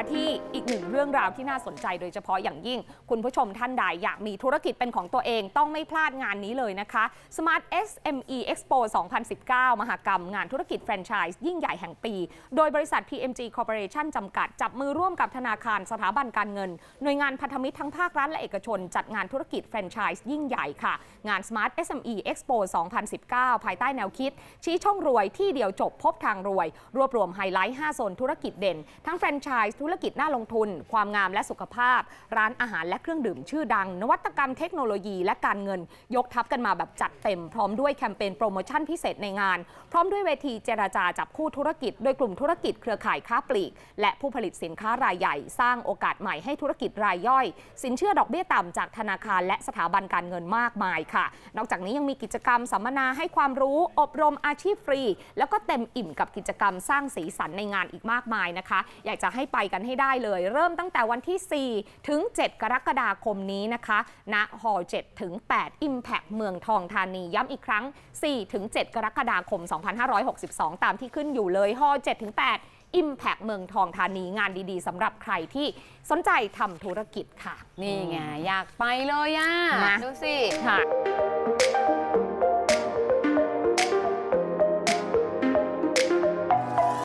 าที่อีกหนึ่งเรื่องราวที่น่าสนใจโดยเฉพาะอย่างยิ่ง คุณผู้ชมท่านใดอยากมีธุรกิจเป็นของตัวเองต้องไม่พลาดงานนี้เลยนะคะ Smart SME Expo 2019 มหกรรมงานธุรกิจแฟรนไชส์ยิ่งใหญ่แห่งปี โดยบริษัท PMG Corporation จำกัด จับมือร่วมกับธนาคารสถาบันการเงิน หน่วยงานพันธมิตรทั้งภาครัฐและเอกชน จัดงานธุรกิจแฟรนไชส์ยิ่งใหญ่ค่ะ งาน Smart SME Expo 2019 ภายใต้แนวคิด ชี้ช่องรวยที่เดียวจบพบทางรวย รวบรวมไฮไลท์ 5 โซนธุรกิจเด่นทั้งแฟรนไชส์ธุรกิจน่าลงทุน ความงามและสุขภาพ ร้านอาหารและเครื่องดื่ม ชื่อดังนวัตกรรมเทคโนโลยีและการเงิน ยกทัพกันมาแบบจัดเต็มพร้อมด้วยแคมเปญโปรโมชั่นพิเศษในงาน พร้อมด้วยเวทีเจราจาจับคู่ธุรกิจโดยกลุ่มธุรกิจเครือข่ายค้าปลีกและผู้ผลิตสินค้ารายใหญ่ สร้างโอกาสใหม่ให้ธุรกิจรายย่อย สินเชื่อดอกเบี้ยต่ำจากธนาคารและสถาบันการเงินมากมายค่ะ นอกจากนี้ยังมีกิจกรรมสัมมนาให้ความรู้ อบรมอาชีพฟรีแล้วก็เต็มอิ่มกับกิจกรรมสร้างสีสันในงานอีกมากมายนะคะ อยากจะให้ไปกันันให้ได้เลยเริ่มตั้งแต่วันที่ 4 ถึง 7 กรกฎาคมนี้นะคะณฮอล7ถึง8 Impact เมืองทองธานี ย้ำอีกครั้ง 4 ถึง 7 กรกฎาคม 2562 ตามที่ขึ้นอยู่เลยฮอล7ถึง8 Impact เมืองทองธานีงานดีๆสำหรับใครที่สนใจทำธุรกิจค่ะ นี่ไงอยากไปเลยอ่ะดูสิค่ะ